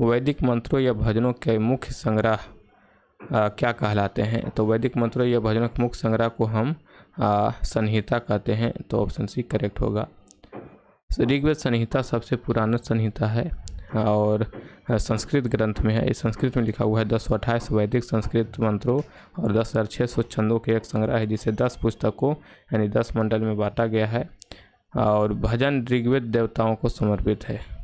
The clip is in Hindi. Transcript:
वैदिक मंत्रों या भजनों के मुख्य संग्रह क्या कहलाते हैं तो वैदिक मंत्रों या भजनों के मुख्य संग्रह को हम आ, संहिता कहते हैं तो ऑप्शन सी करेक्ट होगा ऋग्वेद संहिता सबसे पुराना संहिता है और संस्कृत ग्रंथ में है इस संस्कृत में लिखा हुआ है दस सौ अट्ठाईस वैदिक संस्कृत मंत्रों और दस हज़ार छः सौ छंदों के एक संग्रह है जिसे दस पुस्तकों यानी दस मंडल में बांटा गया है और भजन ऋग्वेद देवताओं को समर्पित है